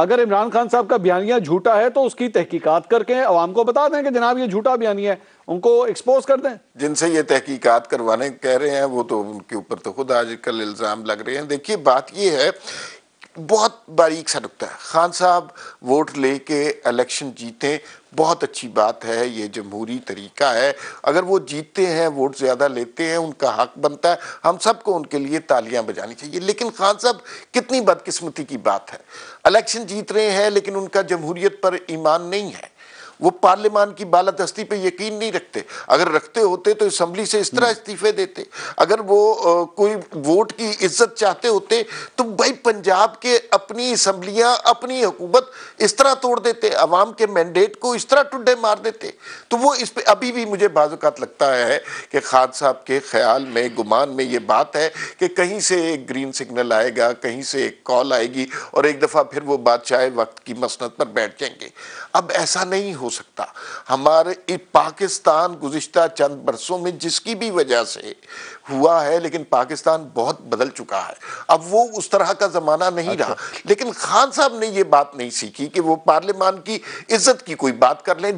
अगर इमरान खान साहब का बयानिया झूठा है तो उसकी तहकीकात करके अवाम को बता दें कि जनाब ये झूठा बयानिया है उनको एक्सपोज कर दें जिनसे ये तहकीकात करवाने कह रहे हैं वो तो उनके ऊपर तो खुद आजकल इल्ज़ाम लग रहे हैं देखिए बात ये है बहुत बारीक सा नुकता है खान साहब वोट लेके इलेक्शन जीते बहुत अच्छी बात है ये जमहूरी तरीका है अगर वो जीतते हैं वोट ज़्यादा लेते हैं उनका हक बनता है हम सबको उनके लिए तालियां बजानी चाहिए लेकिन खान साहब कितनी बदकिस्मती की बात है इलेक्शन जीत रहे हैं लेकिन उनका जमहूरीत पर ईमान नहीं है वो पार्लियामान की बालादस्ती पे यकीन नहीं रखते अगर रखते होते तो असम्बली से इस तरह हम्म। इस्तीफे देते अगर वो आ, कोई वोट की इज्जत चाहते होते तो भाई पंजाब के अपनी असम्बलियाँ अपनी हुकूमत इस तरह तोड़ देते अवाम के मैंडेट को इस तरह टुड्डे मार देते तो वो इस पर अभी भी मुझे बाजुकात लगता है कि खान साहब के ख्याल में गुमान में ये बात है कि कहीं से एक ग्रीन सिग्नल आएगा कहीं से एक कॉल आएगी और एक दफ़ा फिर वो बादशाह वक्त की मसनत पर बैठ जाएंगे अब ऐसा नहीं हो हो सकता हमारे पाकिस्तान गुज्त चंद बरसों में जिसकी भी वजह से हुआ है लेकिन पाकिस्तान बहुत बदल चुका है अब वो उस तरह का ज़माना नहीं अच्छा। रहा लेकिन खान साहब ने ये बात नहीं सीखी कि वो पार्लियामान की इज्जत की कोई बात कर लें